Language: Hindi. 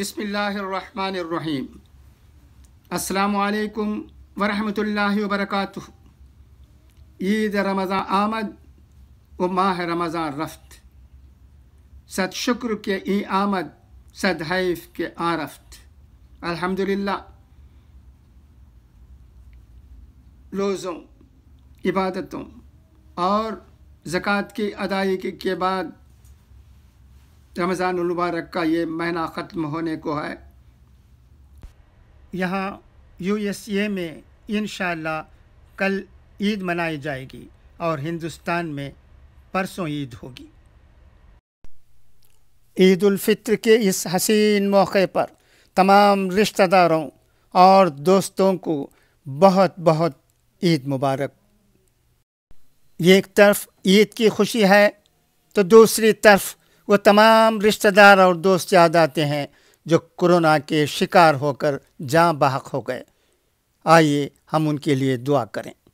अस्सलाम वालेकुम वरहमतुल्लाहि वबरकातुह ईद रमज़ान आमद व माह रमज़ान रफ्त सद शुक्र के ई आमद सद हैफ के आरफ्त अल्हम्दुलिल्लाह रोज़ों इबादतों और ज़क़़त की अदायगी के बाद रमज़ानमबारक का ये महीना ख़त्म होने को है यहाँ यूएसए में इन कल ईद मनाई जाएगी और हिंदुस्तान में परसों ईद होगी ईद के इस हसीन मौके पर तमाम रिश्तेदारों और दोस्तों को बहुत बहुत ईद मुबारक एक तरफ ईद की खुशी है तो दूसरी तरफ वो तमाम रिश्तेदार और दोस्त याद आते हैं जो कोरोना के शिकार होकर जहाँ बहक हो गए आइए हम उनके लिए दुआ करें